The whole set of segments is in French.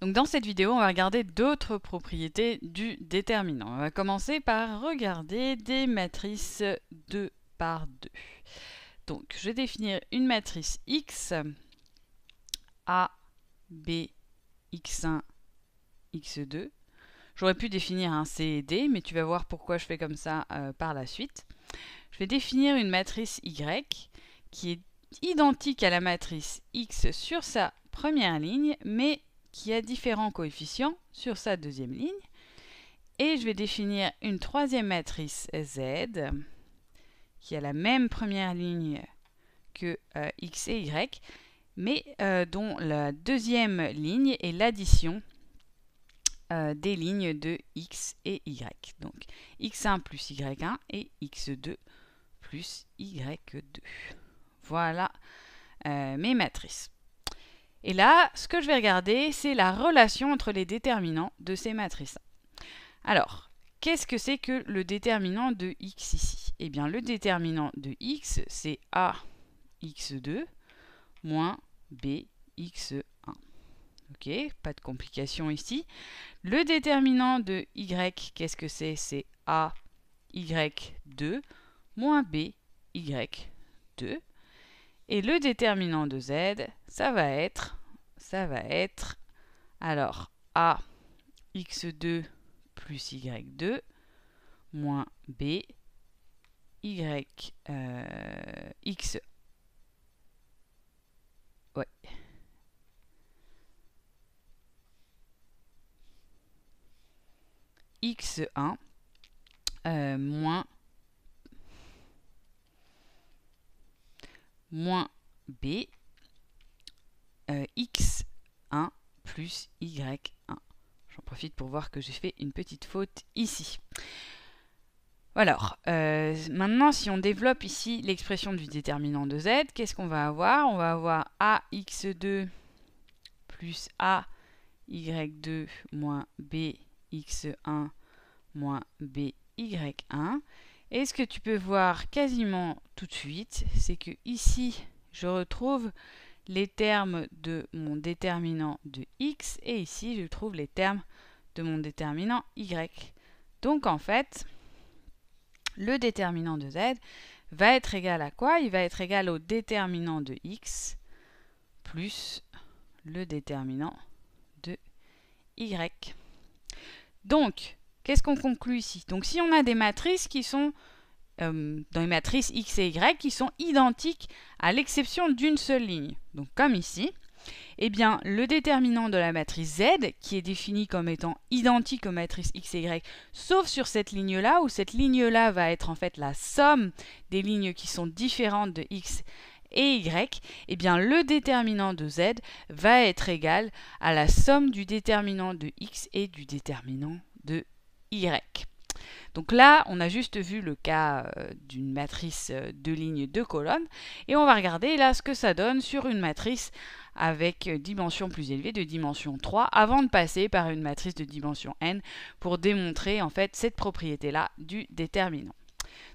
Donc dans cette vidéo, on va regarder d'autres propriétés du déterminant. On va commencer par regarder des matrices 2 par 2. Donc je vais définir une matrice X, A, B, X1, X2. J'aurais pu définir un C et D, mais tu vas voir pourquoi je fais comme ça euh, par la suite. Je vais définir une matrice Y qui est identique à la matrice X sur sa première ligne, mais qui a différents coefficients sur sa deuxième ligne. Et je vais définir une troisième matrice Z qui a la même première ligne que euh, X et Y, mais euh, dont la deuxième ligne est l'addition euh, des lignes de X et Y. Donc X1 plus Y1 et X2 plus Y2. Voilà mes matrices. Et là, ce que je vais regarder, c'est la relation entre les déterminants de ces matrices. Alors, qu'est-ce que c'est que le déterminant de x ici Eh bien, le déterminant de x, c'est ax2 moins bx1. Ok, pas de complication ici. Le déterminant de y, qu'est-ce que c'est C'est y 2 moins y 2 Et le déterminant de z, ça va être, ça va être, alors A x2 plus y2 moins B y euh, x ouais x1 euh, moins moins b euh, x1 plus y1. J'en profite pour voir que j'ai fait une petite faute ici. Alors, euh, maintenant, si on développe ici l'expression du déterminant de z, qu'est-ce qu'on va avoir On va avoir ax2 plus ay2 moins bx1 moins by1. Et ce que tu peux voir quasiment tout de suite, c'est que ici, je retrouve les termes de mon déterminant de x et ici je trouve les termes de mon déterminant y. Donc en fait, le déterminant de z va être égal à quoi Il va être égal au déterminant de x plus le déterminant de y. Donc, qu'est-ce qu'on conclut ici Donc si on a des matrices qui sont euh, dans les matrices X et Y qui sont identiques à l'exception d'une seule ligne. Donc comme ici, eh bien, le déterminant de la matrice Z, qui est défini comme étant identique aux matrices X et Y, sauf sur cette ligne-là, où cette ligne-là va être en fait la somme des lignes qui sont différentes de X et Y, eh bien, le déterminant de Z va être égal à la somme du déterminant de X et du déterminant de Y. Donc là, on a juste vu le cas euh, d'une matrice euh, de lignes de colonnes et on va regarder là ce que ça donne sur une matrice avec euh, dimension plus élevée de dimension 3 avant de passer par une matrice de dimension n pour démontrer en fait cette propriété là du déterminant.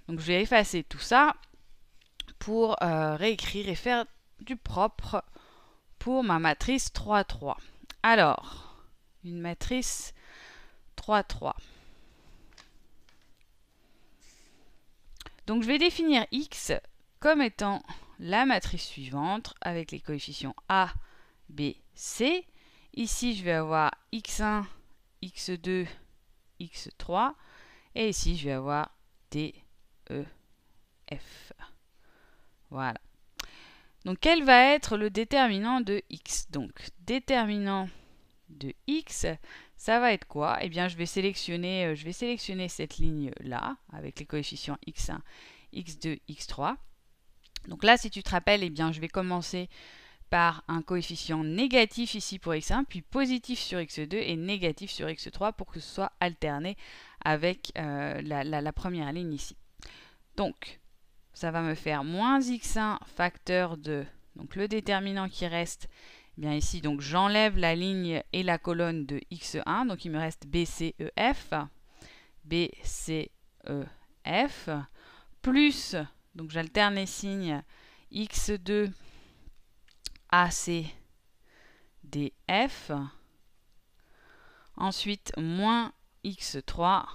Donc je vais effacer tout ça pour réécrire et faire du propre pour ma matrice 3 3. Alors, une matrice 3 3. Donc je vais définir x comme étant la matrice suivante avec les coefficients a, b, c. Ici, je vais avoir x1, x2, x3. Et ici, je vais avoir d, e, f. Voilà. Donc, quel va être le déterminant de x Donc, déterminant de x, ça va être quoi Eh bien, je vais sélectionner, euh, je vais sélectionner cette ligne-là, avec les coefficients x1, x2, x3. Donc là, si tu te rappelles, eh bien, je vais commencer par un coefficient négatif ici pour x1, puis positif sur x2 et négatif sur x3 pour que ce soit alterné avec euh, la, la première ligne ici. Donc, ça va me faire moins x1 facteur de, donc le déterminant qui reste, bien ici, donc j'enlève la ligne et la colonne de X1, donc il me reste e, e, f, plus, donc j'alterne les signes X2, f, ensuite moins X3,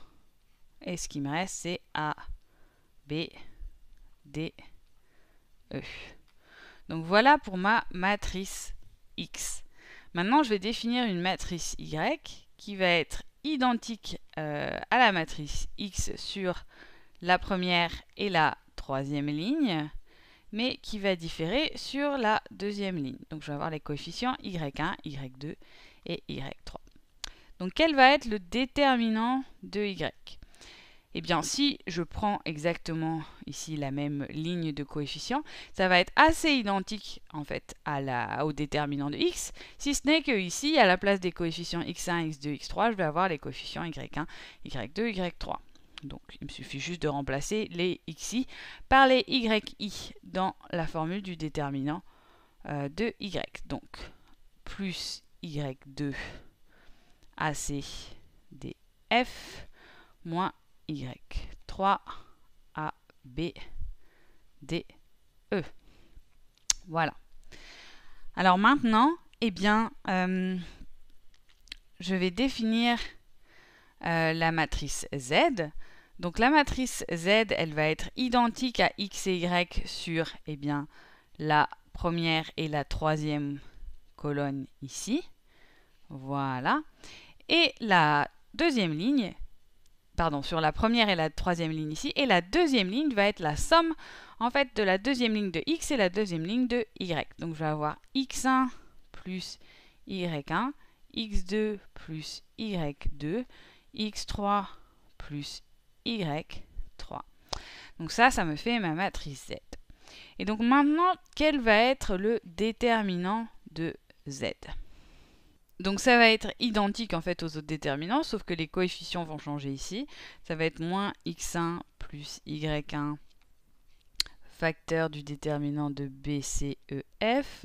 et ce qui me reste c'est A, B, D, E. Donc voilà pour ma matrice Maintenant, je vais définir une matrice y qui va être identique euh, à la matrice x sur la première et la troisième ligne, mais qui va différer sur la deuxième ligne. Donc je vais avoir les coefficients y1, y2 et y3. Donc quel va être le déterminant de y eh bien, si je prends exactement ici la même ligne de coefficient, ça va être assez identique en fait à la, au déterminant de x, si ce n'est que ici, à la place des coefficients x1, x2, x3, je vais avoir les coefficients y1, y2, y3. Donc, il me suffit juste de remplacer les xi par les yi dans la formule du déterminant euh, de y. Donc, plus y2 AC df moins y. 3 A, B, D, E. Voilà. Alors maintenant, eh bien, euh, je vais définir euh, la matrice Z. Donc la matrice Z, elle va être identique à X et Y sur eh bien, la première et la troisième colonne ici. Voilà. Et la deuxième ligne, pardon, sur la première et la troisième ligne ici. Et la deuxième ligne va être la somme, de la deuxième ligne de x et la deuxième ligne de y. Donc, je vais avoir x1 plus y1, x2 plus y2, x3 plus y3. Donc ça, ça me fait ma matrice Z. Et donc maintenant, quel va être le déterminant de Z donc ça va être identique en fait aux autres déterminants, sauf que les coefficients vont changer ici. Ça va être moins x1 plus y1 facteur du déterminant de BCEF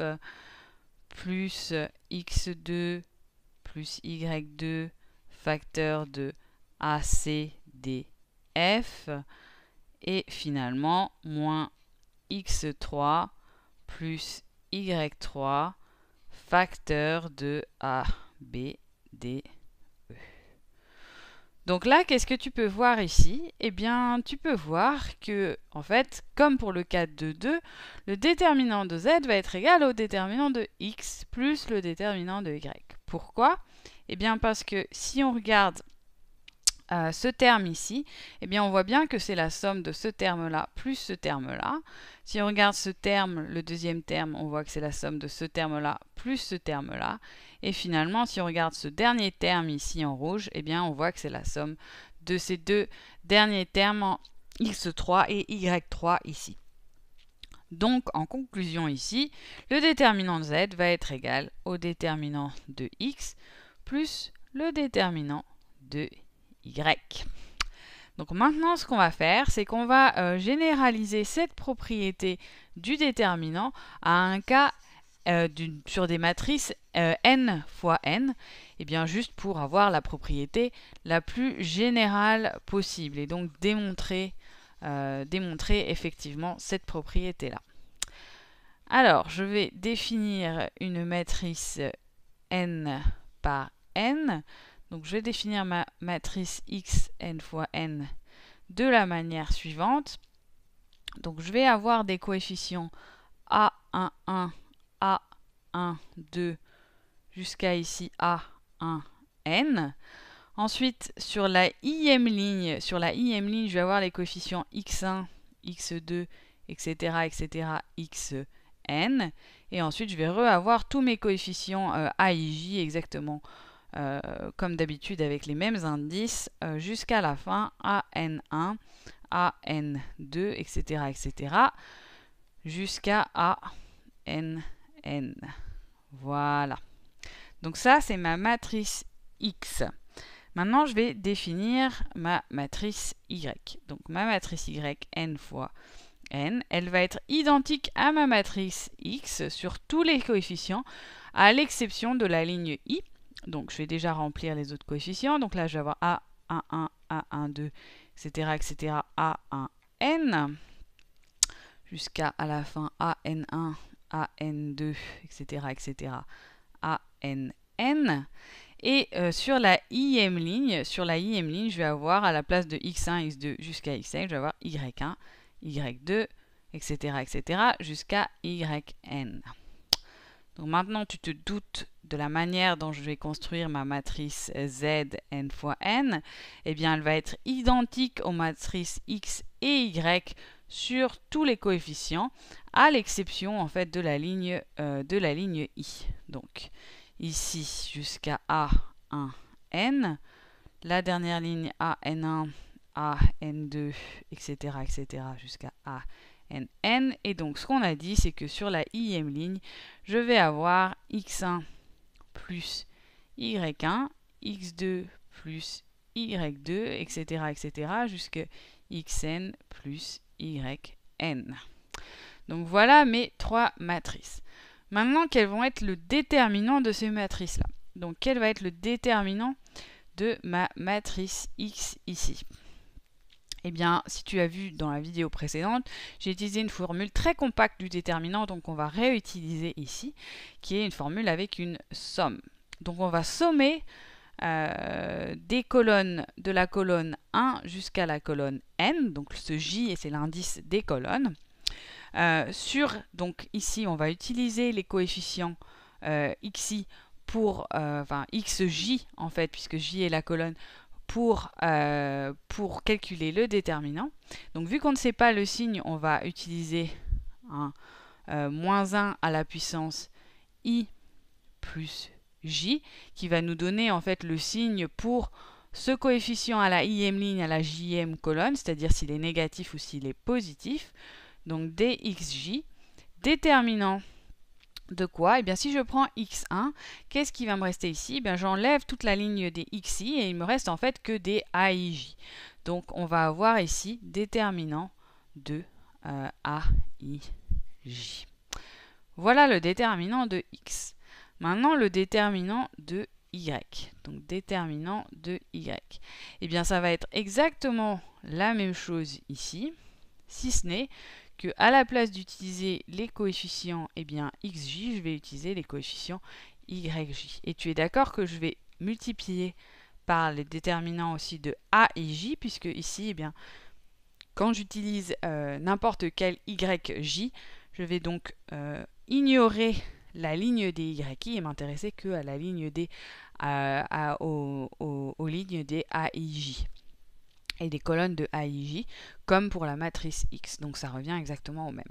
plus x2 plus y2 facteur de ACDF et finalement moins x3 plus y3 facteur de A, B, D, E. Donc là, qu'est-ce que tu peux voir ici Eh bien, tu peux voir que, en fait, comme pour le cas de 2, le déterminant de z va être égal au déterminant de x plus le déterminant de y. Pourquoi Eh bien, parce que si on regarde ce terme ici, eh bien on voit bien que c'est la somme de ce terme-là plus ce terme-là. Si on regarde ce terme, le deuxième terme, on voit que c'est la somme de ce terme-là plus ce terme-là. Et finalement, si on regarde ce dernier terme ici en rouge, eh bien on voit que c'est la somme de ces deux derniers termes en x3 et y3 ici. Donc, en conclusion ici, le déterminant de z va être égal au déterminant de x plus le déterminant de y. Donc maintenant, ce qu'on va faire, c'est qu'on va euh, généraliser cette propriété du déterminant à un cas euh, sur des matrices euh, n fois n, et eh bien juste pour avoir la propriété la plus générale possible, et donc démontrer effectivement cette propriété-là. Alors, je vais définir une matrice n par n donc je vais définir ma matrice xn fois n de la manière suivante. Donc je vais avoir des coefficients a1, 1, a1, 2, jusqu'à ici a1, n. Ensuite, sur la ième ligne, sur la ième ligne, je vais avoir les coefficients x1, x2, etc., etc., xn. Et ensuite, je vais reavoir tous mes coefficients aij euh, a, exactement euh, comme d'habitude avec les mêmes indices, euh, jusqu'à la fin AN1, AN2, etc. etc. jusqu'à ANN. Voilà. Donc ça, c'est ma matrice X. Maintenant, je vais définir ma matrice Y. Donc ma matrice Y, n fois n, elle va être identique à ma matrice X sur tous les coefficients, à l'exception de la ligne I, donc je vais déjà remplir les autres coefficients. Donc là je vais avoir A, 1, 1, A, 1, 2, etc. etc. A, 1, N. Jusqu'à à la fin A, 1 A, N2, etc. etc. A, N, Et euh, sur la IM ligne, sur la IM ligne, je vais avoir à la place de X1, X2 jusqu'à Xn, je vais avoir Y1, Y2, etc. etc. jusqu'à YN. Donc maintenant, tu te doutes de la manière dont je vais construire ma matrice Z n fois n. Eh bien, elle va être identique aux matrices X et Y sur tous les coefficients, à l'exception en fait de la ligne, euh, de la ligne I. Donc ici jusqu'à A1n, la dernière ligne AN1, AN2, etc., etc., jusqu'à A et donc ce qu'on a dit, c'est que sur la ième ligne, je vais avoir x1 plus y1, x2 plus y2, etc., etc., jusqu'à xn plus yn. Donc voilà mes trois matrices. Maintenant, quels vont être le déterminant de ces matrices-là Donc quel va être le déterminant de ma matrice X ici eh bien, si tu as vu dans la vidéo précédente, j'ai utilisé une formule très compacte du déterminant, donc on va réutiliser ici, qui est une formule avec une somme. Donc on va sommer euh, des colonnes de la colonne 1 jusqu'à la colonne n, donc ce j c'est l'indice des colonnes. Euh, sur, donc ici on va utiliser les coefficients euh, pour, enfin xj en fait, puisque j est la colonne, pour, euh, pour calculer le déterminant. Donc vu qu'on ne sait pas le signe, on va utiliser euh, moins 1 à la puissance i plus j qui va nous donner en fait le signe pour ce coefficient à la ième ligne à la jm colonne, c'est-à-dire s'il est négatif ou s'il est positif. Donc dxj, déterminant de quoi Eh bien, si je prends x1, qu'est-ce qui va me rester ici eh bien, j'enlève toute la ligne des xi et il me reste en fait que des aij. Donc, on va avoir ici déterminant de euh, aij. Voilà le déterminant de x. Maintenant, le déterminant de y. Donc, déterminant de y. Eh bien, ça va être exactement la même chose ici, si ce n'est que à la place d'utiliser les coefficients eh bien, xj, je vais utiliser les coefficients yj. Et tu es d'accord que je vais multiplier par les déterminants aussi de a et j, puisque ici, eh bien, quand j'utilise euh, n'importe quel yj, je vais donc euh, ignorer la ligne des yi et m'intéresser que à la ligne des, euh, aux, lignes des a et j et des colonnes de A comme pour la matrice X. Donc ça revient exactement au même.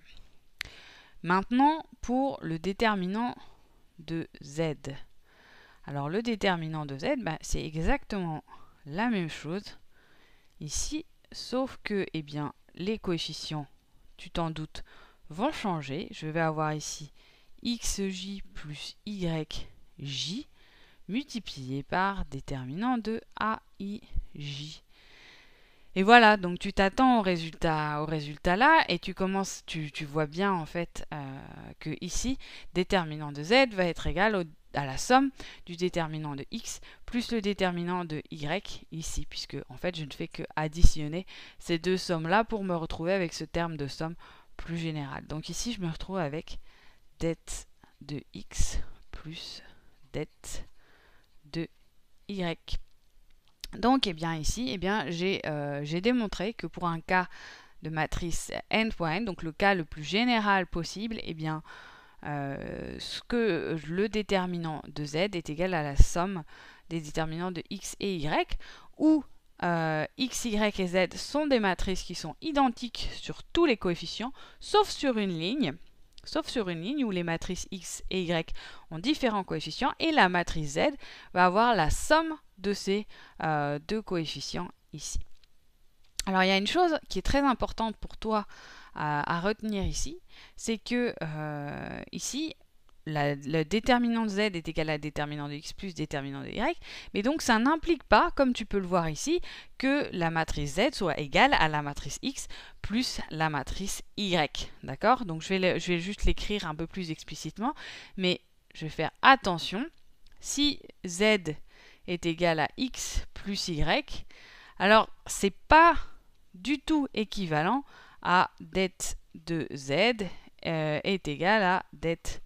Maintenant, pour le déterminant de Z. Alors le déterminant de Z, bah, c'est exactement la même chose ici, sauf que eh bien, les coefficients, tu t'en doutes, vont changer. Je vais avoir ici xj plus yj multiplié par déterminant de aij. Et voilà, donc tu t'attends au résultat, au résultat là, et tu commences, tu, vois bien en fait euh, que ici, déterminant de z va être égal à la somme du déterminant de x plus le déterminant de y ici, puisque en fait je ne fais que additionner ces deux sommes là pour me retrouver avec ce terme de somme plus général. Donc ici je me retrouve avec dette de x plus dette de y donc, eh bien, ici, eh bien, euh, j'ai démontré que pour un cas de matrice end donc le cas le plus général possible, eh bien, euh, ce que le déterminant de z est égal à la somme des déterminants de x et y, où euh, x, y et z sont des matrices qui sont identiques sur tous les coefficients, sauf sur une ligne, sauf sur une ligne où les matrices x et y ont différents coefficients et la matrice z va avoir la somme de ces euh, deux coefficients ici. Alors il y a une chose qui est très importante pour toi euh, à, retenir ici, c'est que euh, ici le déterminant de z est égal à déterminant de x plus déterminant de y, mais donc ça n'implique pas, comme tu peux le voir ici, que la matrice z soit égale à la matrice x plus la matrice y. D'accord Donc je vais, juste l'écrire un peu plus explicitement, mais je vais faire attention, si z est égal à x plus y, alors c'est pas du tout équivalent à dette de z euh, est égal à dette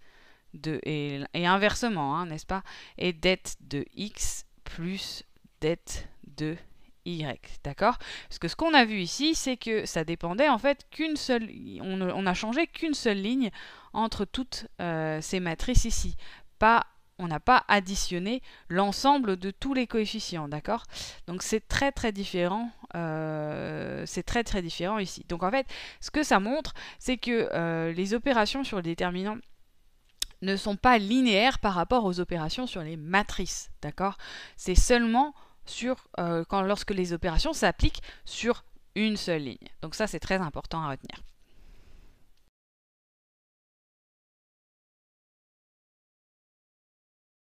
et, inversement, hein, n'est-ce pas Et dette de x plus dette de y, d'accord Parce que ce qu'on a vu ici, c'est que ça dépendait en fait qu'une seule... On, n'a a changé qu'une seule ligne entre toutes euh, ces matrices ici. on n'a pas additionné l'ensemble de tous les coefficients, d'accord Donc c'est très très différent. Euh, c'est très très différent ici. Donc en fait, ce que ça montre, c'est que euh, les opérations sur le déterminant ne sont pas linéaires par rapport aux opérations sur les matrices, d'accord C'est seulement sur, euh, lorsque les opérations s'appliquent sur une seule ligne. Donc ça, c'est très important à retenir.